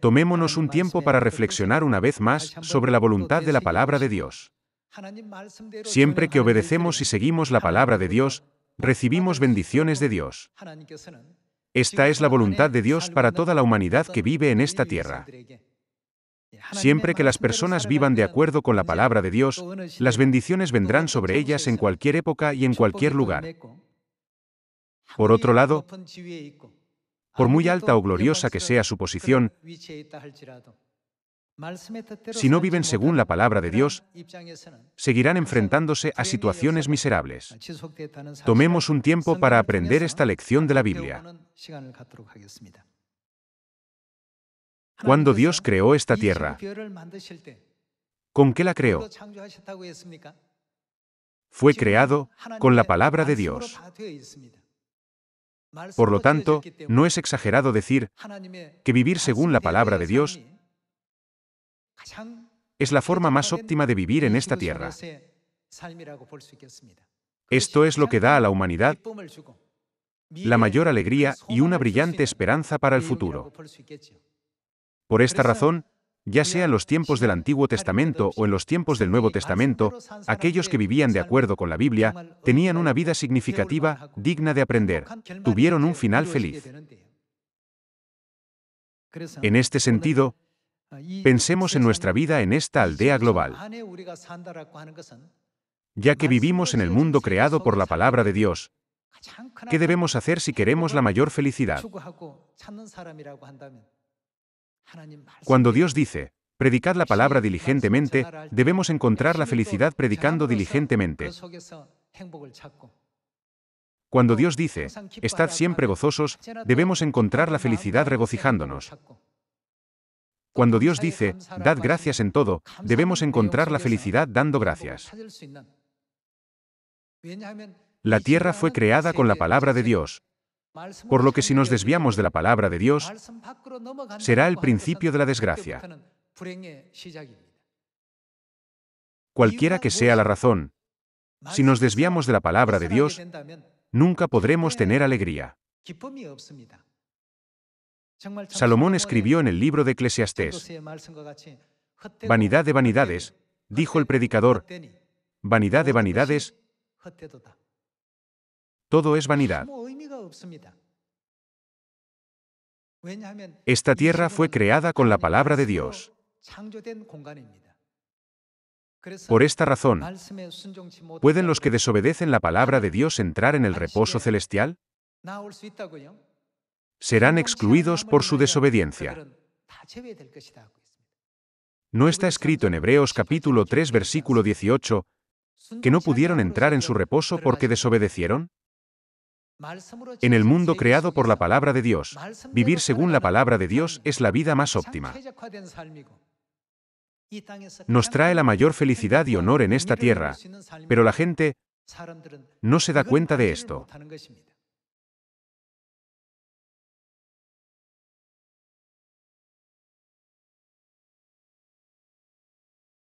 Tomémonos un tiempo para reflexionar una vez más sobre la voluntad de la palabra de Dios. Siempre que obedecemos y seguimos la palabra de Dios, recibimos bendiciones de Dios. Esta es la voluntad de Dios para toda la humanidad que vive en esta tierra. Siempre que las personas vivan de acuerdo con la palabra de Dios, las bendiciones vendrán sobre ellas en cualquier época y en cualquier lugar. Por otro lado, por muy alta o gloriosa que sea su posición, si no viven según la palabra de Dios, seguirán enfrentándose a situaciones miserables. Tomemos un tiempo para aprender esta lección de la Biblia. Cuando Dios creó esta tierra, ¿con qué la creó? Fue creado con la palabra de Dios. Por lo tanto, no es exagerado decir que vivir según la palabra de Dios es la forma más óptima de vivir en esta tierra. Esto es lo que da a la humanidad la mayor alegría y una brillante esperanza para el futuro. Por esta razón, ya sea en los tiempos del Antiguo Testamento o en los tiempos del Nuevo Testamento, aquellos que vivían de acuerdo con la Biblia tenían una vida significativa, digna de aprender, tuvieron un final feliz. En este sentido, pensemos en nuestra vida en esta aldea global, ya que vivimos en el mundo creado por la palabra de Dios. ¿Qué debemos hacer si queremos la mayor felicidad? Cuando Dios dice, predicad la palabra diligentemente, debemos encontrar la felicidad predicando diligentemente. Cuando Dios dice, estad siempre gozosos, debemos encontrar la felicidad regocijándonos. Cuando Dios dice, dad gracias en todo, debemos encontrar la felicidad dando gracias. La tierra fue creada con la palabra de Dios. Por lo que si nos desviamos de la palabra de Dios, será el principio de la desgracia. Cualquiera que sea la razón, si nos desviamos de la palabra de Dios, nunca podremos tener alegría. Salomón escribió en el libro de Eclesiastés, Vanidad de vanidades, dijo el predicador, vanidad de vanidades, todo es vanidad. Esta tierra fue creada con la palabra de Dios. Por esta razón, ¿pueden los que desobedecen la palabra de Dios entrar en el reposo celestial? Serán excluidos por su desobediencia. ¿No está escrito en Hebreos capítulo 3 versículo 18 que no pudieron entrar en su reposo porque desobedecieron? En el mundo creado por la palabra de Dios, vivir según la palabra de Dios es la vida más óptima. Nos trae la mayor felicidad y honor en esta tierra, pero la gente no se da cuenta de esto.